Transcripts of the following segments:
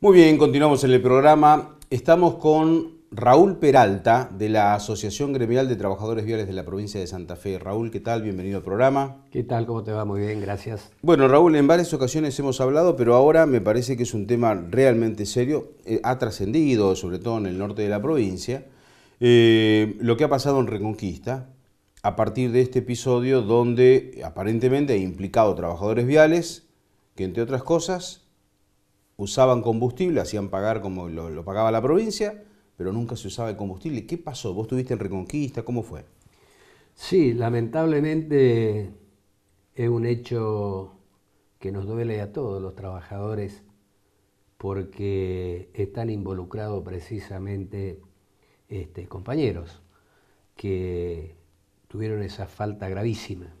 Muy bien, continuamos en el programa. Estamos con Raúl Peralta de la Asociación Gremial de Trabajadores Viales de la provincia de Santa Fe. Raúl, ¿qué tal? Bienvenido al programa. ¿Qué tal? ¿Cómo te va? Muy bien, gracias. Bueno, Raúl, en varias ocasiones hemos hablado, pero ahora me parece que es un tema realmente serio. Eh, ha trascendido, sobre todo en el norte de la provincia, eh, lo que ha pasado en Reconquista a partir de este episodio donde aparentemente ha implicado trabajadores viales que, entre otras cosas, usaban combustible, hacían pagar como lo, pagaba la provincia, pero nunca se usaba el combustible. ¿Qué pasó? ¿Vos estuviste en Reconquista? ¿Cómo fue? Sí, lamentablemente es un hecho que nos duele a todos los trabajadores porque están involucrados precisamente este, compañeros que tuvieron esa falta gravísima.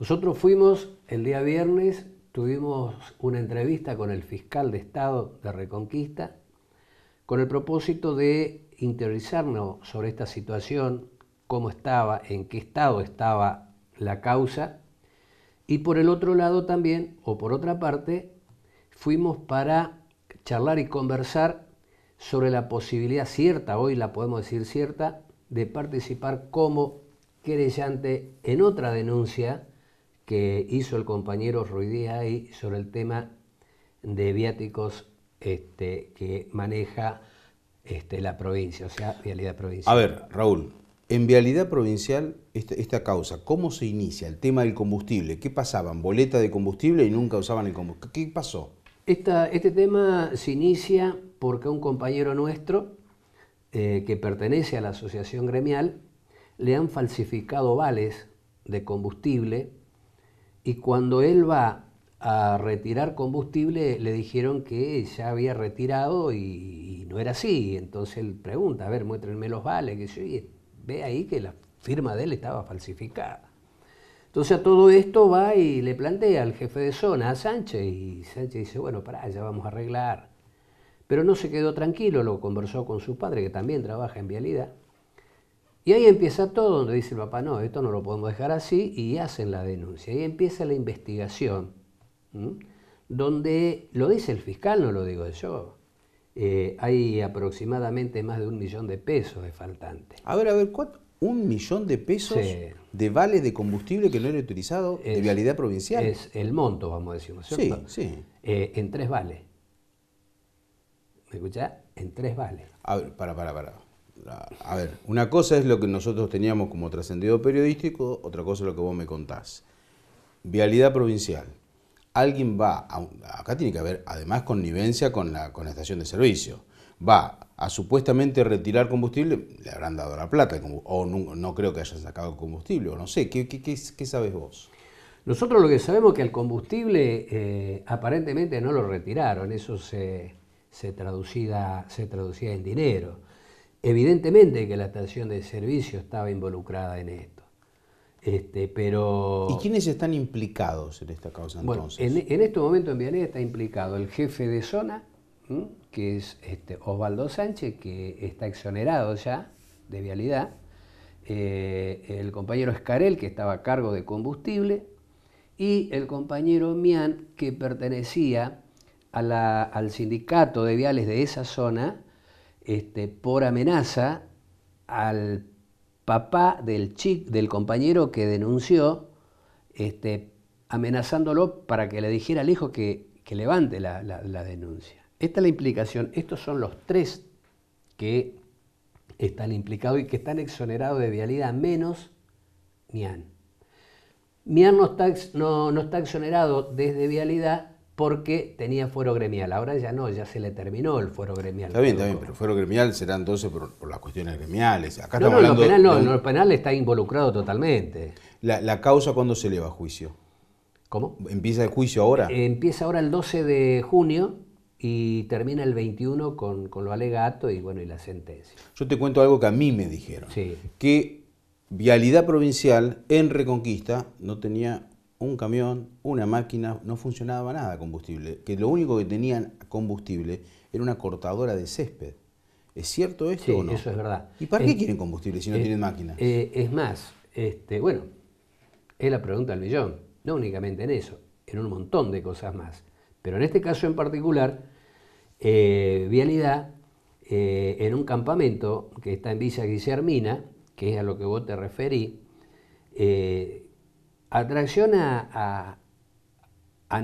Nosotros fuimos el día viernes tuvimos una entrevista con el fiscal de Estado de Reconquista con el propósito de interiorizarnos sobre esta situación, cómo estaba, en qué estado estaba la causa. Y por el otro lado también, o por otra parte, fuimos para charlar y conversar sobre la posibilidad cierta, hoy la podemos decir cierta, de participar como querellante en otra denuncia que hizo el compañero Ruiz ahí sobre el tema de viáticos este, que maneja este, la provincia, o sea, vialidad provincial. A ver, Raúl, en vialidad provincial, este, esta, causa, ¿cómo se inicia el tema del combustible? ¿Qué pasaban? ¿Boleta de combustible y nunca usaban el combustible? ¿Qué pasó? este tema se inicia porque un compañero nuestro, eh, que pertenece a la asociación gremial, le han falsificado vales de combustible y cuando él va a retirar combustible, le dijeron que ya había retirado y, no era así. Entonces él pregunta, a ver, muéstrenme los vales, que y ve ahí que la firma de él estaba falsificada. Entonces a todo esto va y le plantea al jefe de zona, a Sánchez, y Sánchez dice, bueno, pará, ya vamos a arreglar. Pero no se quedó tranquilo, lo conversó con su padre, que también trabaja en vialidad, y ahí empieza todo donde dice el papá, no, esto no lo podemos dejar así, y hacen la denuncia. Ahí empieza la investigación, donde lo dice el fiscal, no lo digo yo. Eh, hay aproximadamente más de un millón de pesos de faltante. A ver, a ver, ¿cuánto? ¿Un millón de pesos de vales de combustible que no era utilizado de vialidad provincial? Es el monto, vamos a decir, Sí, sí. Eh, en tres vales. ¿Me escuchás? En tres vales. A ver, para, para, para a ver, una cosa es lo que nosotros teníamos como trascendido periodístico, otra cosa es lo que vos me contás. Vialidad provincial. Alguien va, acá tiene que haber además connivencia con la, con la estación de servicio. Va a supuestamente retirar combustible, le habrán dado la plata, o no, creo que hayan sacado combustible, o no sé, ¿qué, qué, sabes vos? Nosotros lo que sabemos es que el combustible eh, aparentemente no lo retiraron, eso se, se traducía en dinero. Evidentemente que la estación de servicio estaba involucrada en esto. Este, pero... ¿Y quiénes están implicados en esta causa entonces? en, este momento en Vianeta está implicado el jefe de zona, que es este, Osvaldo Sánchez, que está exonerado ya de vialidad, eh, el compañero Escarel, que estaba a cargo de combustible, y el compañero Mian, que pertenecía al sindicato de viales de esa zona, este, por amenaza al papá del del compañero que denunció, este, amenazándolo para que le dijera al hijo que, levante la, denuncia. Esta es la implicación, estos son los tres que están implicados y que están exonerados de vialidad, menos Mian. Mian no está exonerado desde vialidad porque tenía fuero gremial. Ahora ya no, ya se le terminó el fuero gremial. Está bien, está bien, pero fuero gremial será entonces por, las cuestiones gremiales. Acá no, estamos no, hablando lo penal no, el penal está involucrado totalmente. La, causa cuándo se eleva a juicio? ¿Cómo? ¿Empieza el juicio ahora? empieza ahora el 12 de junio y termina el 21 con, con, lo alegato y bueno, y la sentencia. Yo te cuento algo que a mí me dijeron. Que Vialidad Provincial en Reconquista no tenía un camión, una máquina, no funcionaba nada combustible, que lo único que tenían combustible era una cortadora de césped. ¿Es cierto esto o no? Eso es verdad. ¿Y para qué quieren combustible si no eh, tienen máquina? Eh, es más, este, bueno, es la pregunta del millón. No únicamente en eso, en un montón de cosas más. Pero en este caso en particular, eh, Vialidad, en un campamento que está en Villa Guillermina, que es a lo que vos te referí, Atracción a, a,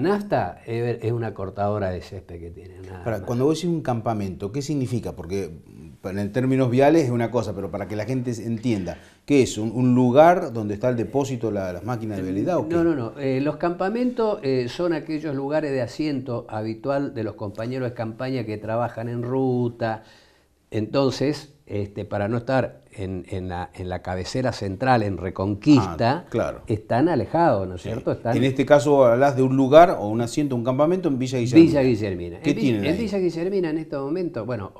es, una cortadora de césped que tiene. Ahora, cuando vos decís un campamento, ¿qué significa? Porque en términos viales es una cosa, pero para que la gente entienda, ¿qué es? ¿Un, lugar donde está el depósito, de las máquinas de eh, vialidad? No, no, no. Eh, los campamentos eh, son aquellos lugares de asiento habitual de los compañeros de campaña que trabajan en ruta. Entonces, este, para no estar en, la, cabecera central, en Reconquista, ah, están alejados, ¿no es cierto? En este caso hablas de un lugar o un asiento, un campamento en Villa Guillermina. Villa Guillermina. ¿Qué en, en Villa Guillermina en este momento, bueno,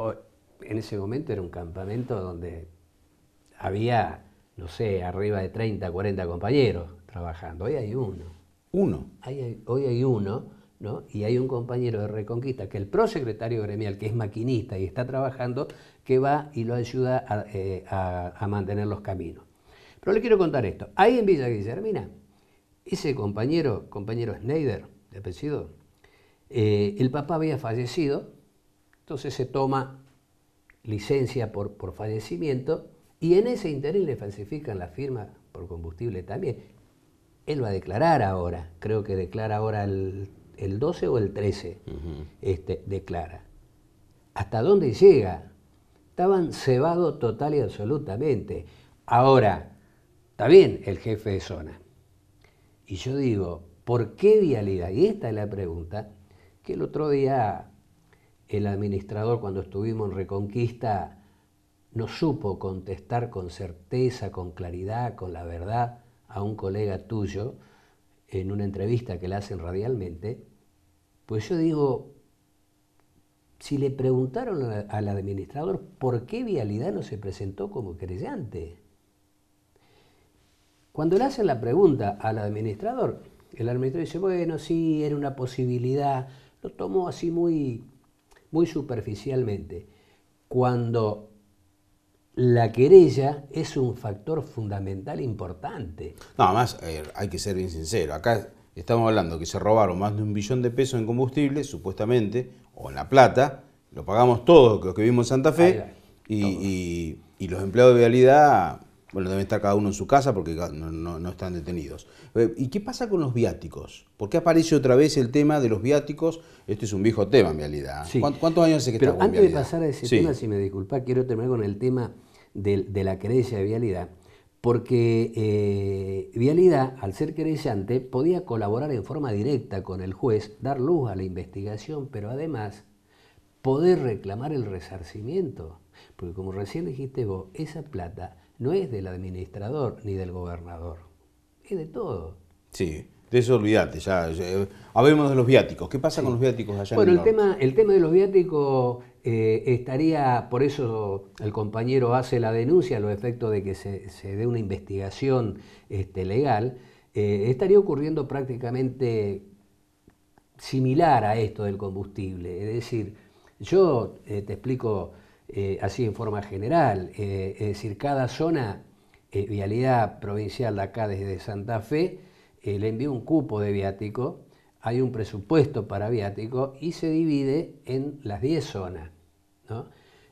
en ese momento era un campamento donde había, no sé, arriba de 30, 40 compañeros trabajando. Hoy hay uno. ¿Uno? hoy hay uno. ¿No? Y hay un compañero de Reconquista que el prosecretario gremial, que es maquinista y está trabajando, que va y lo ayuda eh, a, mantener los caminos. Pero le quiero contar esto. Ahí en Villa Guillermina, ese compañero, compañero Schneider, de eh, el papá había fallecido, entonces se toma licencia por, por fallecimiento y en ese interés le falsifican la firma por combustible también. Él va a declarar ahora, creo que declara ahora el, 12 o el 13, este, declara. ¿Hasta dónde llega Estaban cebados total y absolutamente. Ahora, está bien el jefe de zona. Y yo digo, ¿por qué vialidad? Y esta es la pregunta que el otro día el administrador cuando estuvimos en Reconquista no supo contestar con certeza, con claridad, con la verdad a un colega tuyo en una entrevista que le hacen radialmente, pues yo digo, si le preguntaron al administrador por qué Vialidad no se presentó como querellante. Cuando le hacen la pregunta al administrador, el administrador dice, bueno, sí, era una posibilidad, lo tomó así muy, muy superficialmente. Cuando la querella es un factor fundamental importante. No, además eh, hay que ser bien sincero. Acá Estamos hablando que se robaron más de un billón de pesos en combustible, supuestamente, o en La Plata, lo pagamos todos los que vivimos en Santa Fe, y, los empleados de vialidad, bueno, deben estar cada uno en su casa porque no, están detenidos. Eh, ¿Y qué pasa con los viáticos? ¿Por qué aparece otra vez el tema de los viáticos? Este es un viejo tema en vialidad. ¿Cuántos años hace que Pero está antes de pasar a ese si me disculpa, quiero terminar con el tema de la creencia de vialidad porque eh, Vialidad, al ser querellante, podía colaborar en forma directa con el juez, dar luz a la investigación, pero además poder reclamar el resarcimiento, porque como recién dijiste vos, esa plata no es del administrador ni del gobernador, es de todo. Sí, de eso olvídate, ya, eh, de los viáticos. ¿Qué pasa con los viáticos allá en el Bueno, tema, el tema de los viáticos eh, estaría, por eso el compañero hace la denuncia a los efectos de que se, dé una investigación este, legal, eh, estaría ocurriendo prácticamente similar a esto del combustible. Es decir, yo eh, te explico así en forma general, es decir, cada zona, vialidad provincial de acá desde Santa Fe, le envió un cupo de viático hay un presupuesto para viático y se divide en las 10 zonas.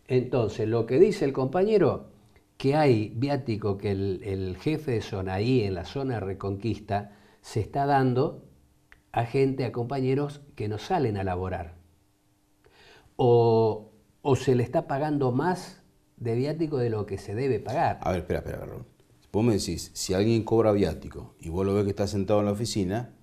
Entonces, lo que dice el compañero, que hay viático que el, jefe de zona ahí en la zona Reconquista se está dando a gente, a compañeros que no salen a laborar. O, o se le está pagando más de viático de lo que se debe pagar. A ver, espera, espera, perdón. Vos me decís, si alguien cobra viático y vos lo ves que está sentado en la oficina,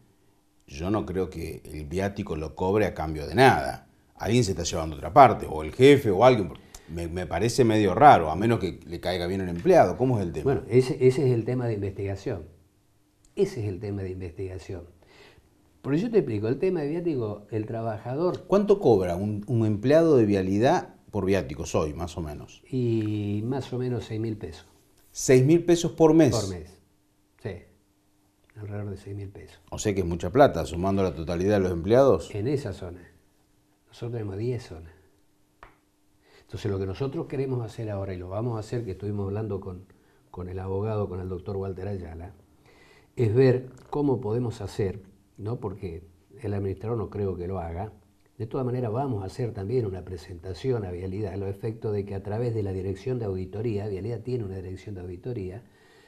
yo no creo que el viático lo cobre a cambio de nada. Alguien se está llevando otra parte, o el jefe, o alguien. Me, parece medio raro, a menos que le caiga bien el empleado. ¿Cómo es el tema? Bueno, ese, es el tema de investigación. Ese es el tema de investigación. Por eso te explico, el tema de viático, el trabajador... ¿Cuánto cobra un, empleado de vialidad por viático? hoy, más o menos? Y más o menos 6 mil pesos. Seis mil pesos por mes? Por mes alrededor de 6 mil pesos. O sea que es mucha plata, sumando la totalidad de los empleados. En esa zona. Nosotros tenemos 10 zonas. Entonces lo que nosotros queremos hacer ahora, y lo vamos a hacer, que estuvimos hablando con, el abogado, con el doctor Walter Ayala, es ver cómo podemos hacer, ¿no? porque el administrador no creo que lo haga, de todas maneras vamos a hacer también una presentación a Vialidad, a los efectos de que a través de la dirección de auditoría, Vialidad tiene una dirección de auditoría,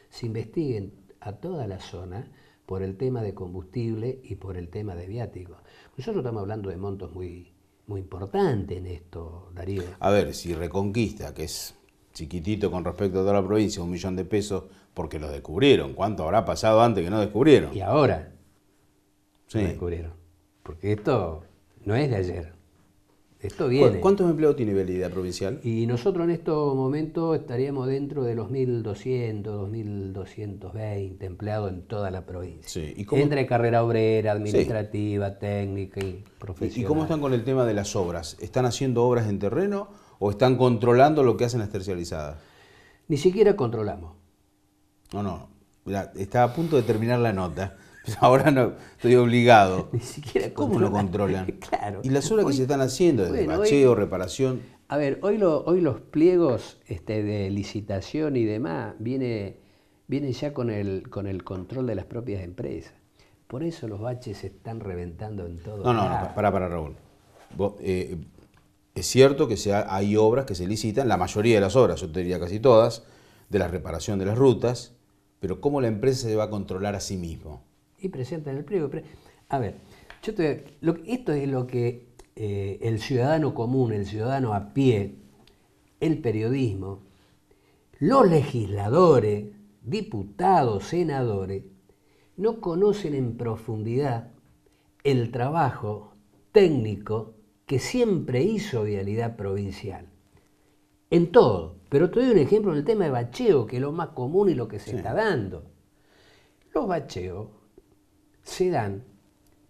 se investiguen a toda la zona por el tema de combustible y por el tema de viático Nosotros estamos hablando de montos muy, muy importantes en esto, Darío. A ver, si Reconquista, que es chiquitito con respecto a toda la provincia, un millón de pesos, porque lo descubrieron. ¿Cuánto habrá pasado antes que no descubrieron? Y ahora lo descubrieron. Porque esto no es de ayer. Esto ¿Cuántos empleados tiene Belida Provincial? Y nosotros en estos momentos estaríamos dentro de los 1.200, 2.220 empleados en toda la provincia. Sí. ¿Y Entre carrera obrera, administrativa, técnica y profesional. ¿Y cómo están con el tema de las obras? ¿Están haciendo obras en terreno o están controlando lo que hacen las tercializadas? Ni siquiera controlamos. No, no. está a punto de terminar la nota. ahora no, estoy obligado. Ni siquiera ¿Cómo lo controlan? Y las obras que se están haciendo, de bacheo, reparación. A ver, hoy, hoy los pliegos este, de licitación y demás viene, vienen ya con el, con el control de las propias empresas. Por eso los baches se están reventando en todo. No, no, no, para, para, Raúl. Eh, es cierto que hay obras que se licitan, la mayoría de las obras, yo te diría casi todas, de la reparación de las rutas, pero ¿cómo la empresa se va a controlar a sí mismo? y en el pliego. A ver, esto es lo que eh, el ciudadano común, el ciudadano a pie, el periodismo, los legisladores, diputados, senadores, no conocen en profundidad el trabajo técnico que siempre hizo Vialidad Provincial. En todo, pero te doy un ejemplo en el tema de bacheo, que es lo más común y lo que se está dando. Los bacheos se dan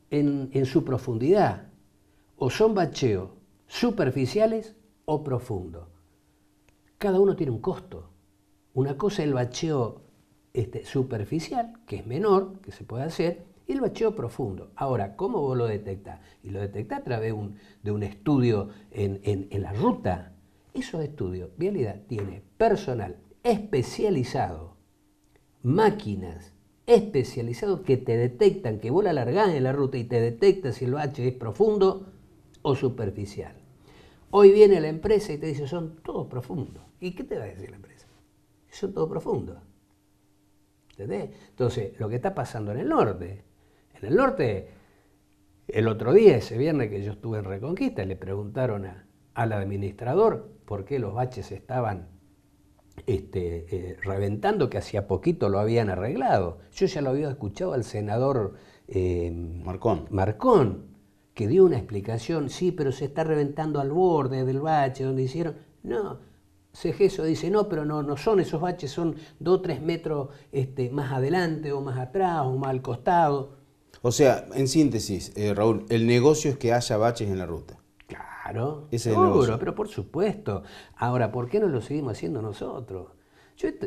en, su profundidad, o son bacheos superficiales o profundos. Cada uno tiene un costo. Una cosa es el bacheo este, superficial, que es menor, que se puede hacer, y el bacheo profundo. Ahora, ¿cómo vos lo detectás? Y lo detectás a través de un estudio en, en, la ruta. Esos estudios, Vialidad tiene personal especializado, máquinas, especializados que te detectan que vos la en la ruta y te detecta si el bache es profundo o superficial. Hoy viene la empresa y te dice, son todos profundos. ¿Y qué te va a decir la empresa? Son todos profundos. ¿Entendés? Entonces, lo que está pasando en el norte, en el norte, el otro día, ese viernes que yo estuve en Reconquista, le preguntaron al administrador por qué los baches estaban este, eh, reventando que hacía poquito lo habían arreglado. Yo ya lo había escuchado al senador eh, Marcón. que dio una explicación, sí, pero se está reventando al borde del bache donde hicieron. No, Cegeso dice, no, pero no, no son esos baches, son dos o tres metros este, más adelante o más atrás o más al costado. O sea, en síntesis, eh, Raúl, el negocio es que haya baches en la ruta. Claro, pero por supuesto. Ahora, ¿por qué no lo seguimos haciendo nosotros?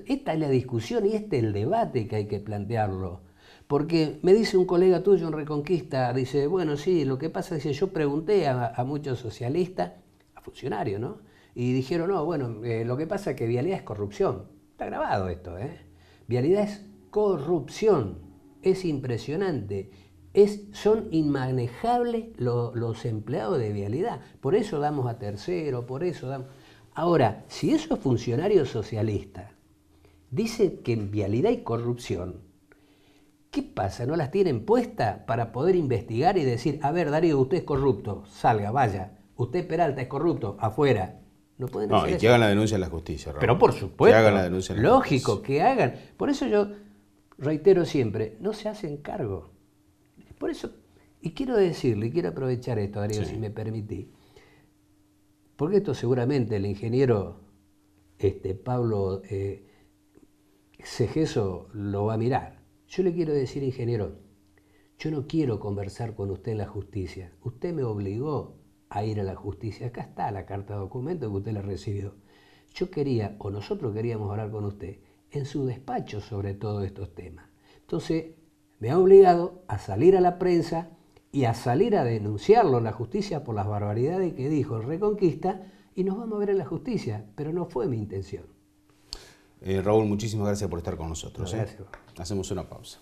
esta es la discusión y este es el debate que hay que plantearlo. Porque me dice un colega tuyo, un reconquista, dice, bueno, sí, lo que pasa es que yo pregunté a, muchos socialistas, a funcionarios, ¿no? Y dijeron, no, bueno, eh, lo que pasa es que vialidad es corrupción. Está grabado esto, ¿eh? Vialidad es corrupción. Es impresionante son inmanejables los empleados de vialidad. Por eso damos a tercero, por eso damos... Ahora, si esos funcionarios socialistas dicen que en vialidad hay corrupción, ¿qué pasa? ¿No las tienen puestas para poder investigar y decir, a ver, Darío, usted es corrupto, salga, vaya. Usted, Peralta, es corrupto, afuera. No pueden no, y que hagan la denuncia en la justicia. Pero por supuesto. hagan la denuncia lógico, que hagan. Por eso yo reitero siempre, no se hacen cargo. Por eso, y quiero decirle, quiero aprovechar esto, Darío, si me permitís, porque esto seguramente el ingeniero este, Pablo eh, lo va a mirar. Yo le quiero decir, ingeniero, yo no quiero conversar con usted en la justicia. Usted me obligó a ir a la justicia. Acá está la carta de documento que usted le recibió. Yo quería, o nosotros queríamos hablar con usted, en su despacho sobre todos estos temas. Entonces, me ha obligado a salir a la prensa y a salir a denunciarlo en la justicia por las barbaridades que dijo Reconquista y nos vamos a ver en la justicia, pero no fue mi intención. Eh, Raúl, muchísimas gracias por estar con nosotros. ¿eh? gracias. Hacemos una pausa.